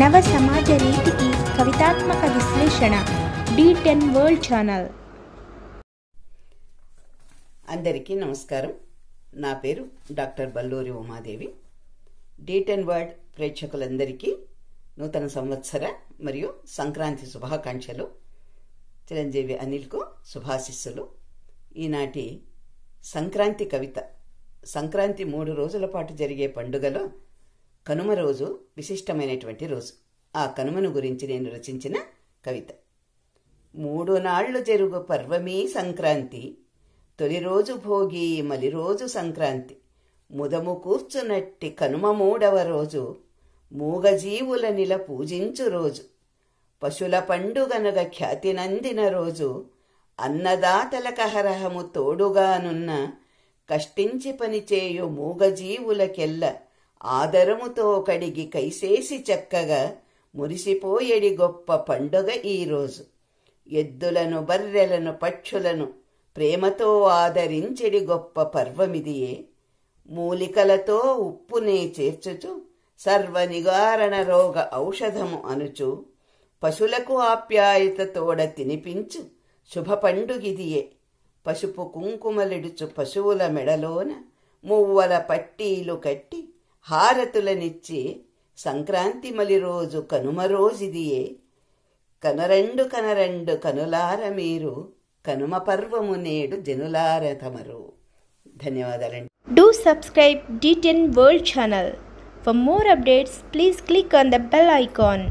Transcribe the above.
నవ సమాజ రీతికి కవితాత్మక విశ్లేషణ డి టెన్ వరల్డ్ ఛానల్ అందరికీ నమస్కారం నా పేరు doctor Balluri Umadevi D ten world ప్రేక్షకులందరికీ నూతన సంవత్సర మరియు సంక్రాంతి శుభాకాంక్షలు చిరంజీవి అనిల్కు శుభాశిస్సులు ఈనాటి సంక్రాంతి కవిత సంక్రాంతి మూడు రోజుల పాటు జరిగే పండుగలో కనుమ రోజు విశిష్టమైనటువంటి రోజు ఆ కనుమను గురించి నేను రచించిన కవిత మూడు నాళ్లు జరుగు పర్వమీ సంక్రాంతి తొలి రోజు భోగి మలి రోజు సంక్రాంతి ముదము కూర్చునట్టి కనుమ మూడవ రోజు మూగజీవుల నిల పూజించు రోజు పశుల పండుగనగ ఖ్యాతినందిన రోజు అన్నదాతల కహరహము తోడుగానున్న కష్టించి పనిచేయు మూగజీవులకెల్ల ఆదరముతో కడిగి కైసేసి చక్కగా మురిసిపోయేడి గొప్ప పండుగ ఈరోజు ఎద్దులను బర్రెలను పక్షులను ప్రేమతో ఆదరించెడి గొప్ప పర్వమిదియే మూలికలతో ఉప్పునే చేర్చుచు సర్వ నివారణ రోగ ఔషధము అనుచు పశులకు ఆప్యాయత తోడ తినిపించు శుభ పండుగిదియే పసుపు కుంకుమలిడుచు పశువుల మెడలోన మువ్వల పట్టీలు కట్టి హారతులనిచ్చి సంక్రాంతి మలి రోజు కనుమ రోజిదియే కనరెండు కనరెండు కనులార మీరు కనుమ పర్వము నేడు జనులార తమరు ధన్యవాదాలండి do subscribe D ten world channel for more updates please click on the bell icon